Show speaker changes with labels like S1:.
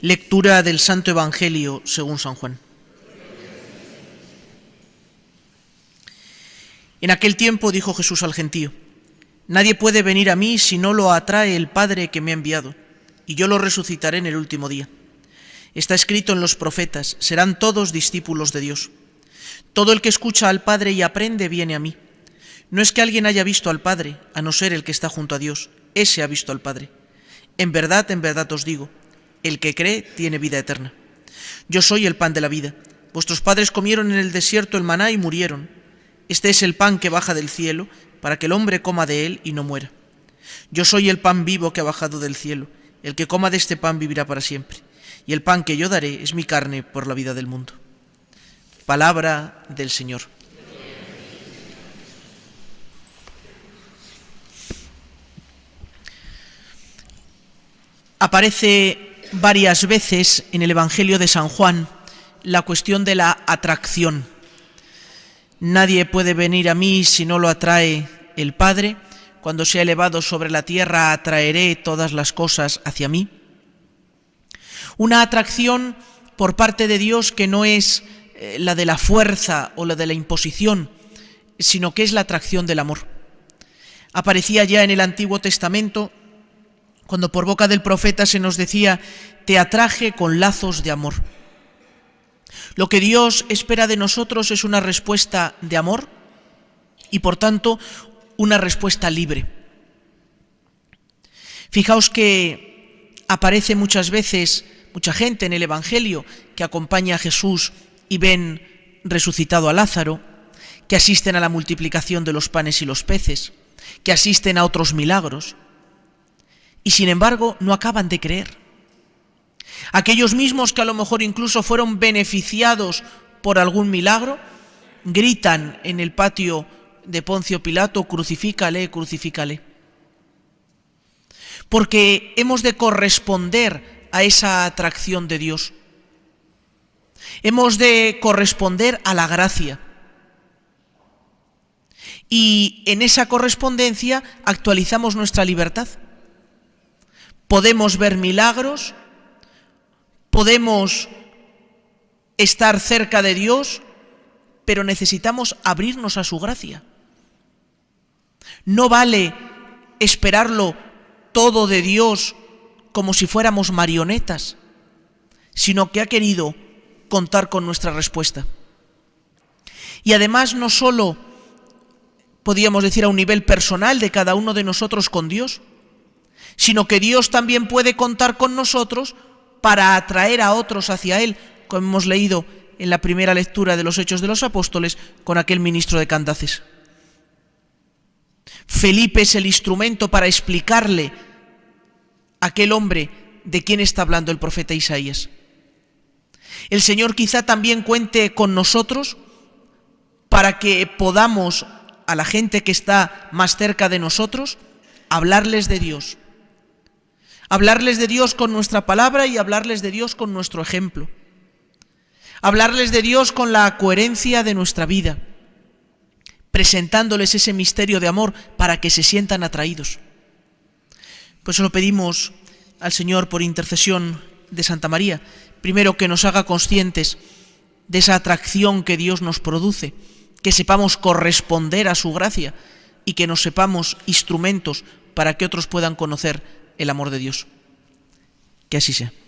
S1: Lectura del Santo Evangelio según San Juan. En aquel tiempo dijo Jesús al gentío, Nadie puede venir a mí si no lo atrae el Padre que me ha enviado, y yo lo resucitaré en el último día. Está escrito en los profetas, serán todos discípulos de Dios. Todo el que escucha al Padre y aprende viene a mí. No es que alguien haya visto al Padre, a no ser el que está junto a Dios, ese ha visto al Padre. En verdad, en verdad os digo, el que cree tiene vida eterna. Yo soy el pan de la vida. Vuestros padres comieron en el desierto el maná y murieron. Este es el pan que baja del cielo, para que el hombre coma de él y no muera. Yo soy el pan vivo que ha bajado del cielo. El que coma de este pan vivirá para siempre. Y el pan que yo daré es mi carne por la vida del mundo. Palabra del Señor. Aparece varias veces en el Evangelio de San Juan la cuestión de la atracción. Nadie puede venir a mí si no lo atrae el Padre. Cuando sea elevado sobre la tierra, atraeré todas las cosas hacia mí. Una atracción por parte de Dios que no es eh, la de la fuerza o la de la imposición, sino que es la atracción del amor. Aparecía ya en el Antiguo Testamento cuando por boca del profeta se nos decía, te atraje con lazos de amor. Lo que Dios espera de nosotros es una respuesta de amor y por tanto una respuesta libre. Fijaos que aparece muchas veces mucha gente en el Evangelio que acompaña a Jesús y ven resucitado a Lázaro, que asisten a la multiplicación de los panes y los peces, que asisten a otros milagros y sin embargo no acaban de creer. Aquellos mismos que a lo mejor incluso fueron beneficiados por algún milagro, gritan en el patio de Poncio Pilato, crucifícale, crucifícale. Porque hemos de corresponder a esa atracción de Dios. Hemos de corresponder a la gracia. Y en esa correspondencia actualizamos nuestra libertad podemos ver milagros, podemos estar cerca de Dios, pero necesitamos abrirnos a su gracia. No vale esperarlo todo de Dios como si fuéramos marionetas, sino que ha querido contar con nuestra respuesta. Y además no solo podíamos decir a un nivel personal de cada uno de nosotros con Dios, sino que Dios también puede contar con nosotros para atraer a otros hacia Él, como hemos leído en la primera lectura de los Hechos de los Apóstoles con aquel ministro de Candaces. Felipe es el instrumento para explicarle a aquel hombre de quien está hablando el profeta Isaías. El Señor quizá también cuente con nosotros para que podamos a la gente que está más cerca de nosotros hablarles de Dios, Hablarles de Dios con nuestra palabra y hablarles de Dios con nuestro ejemplo. Hablarles de Dios con la coherencia de nuestra vida, presentándoles ese misterio de amor para que se sientan atraídos. Pues lo pedimos al Señor por intercesión de Santa María, primero que nos haga conscientes de esa atracción que Dios nos produce, que sepamos corresponder a su gracia y que nos sepamos instrumentos para que otros puedan conocer el amor de Dios. Que así sea.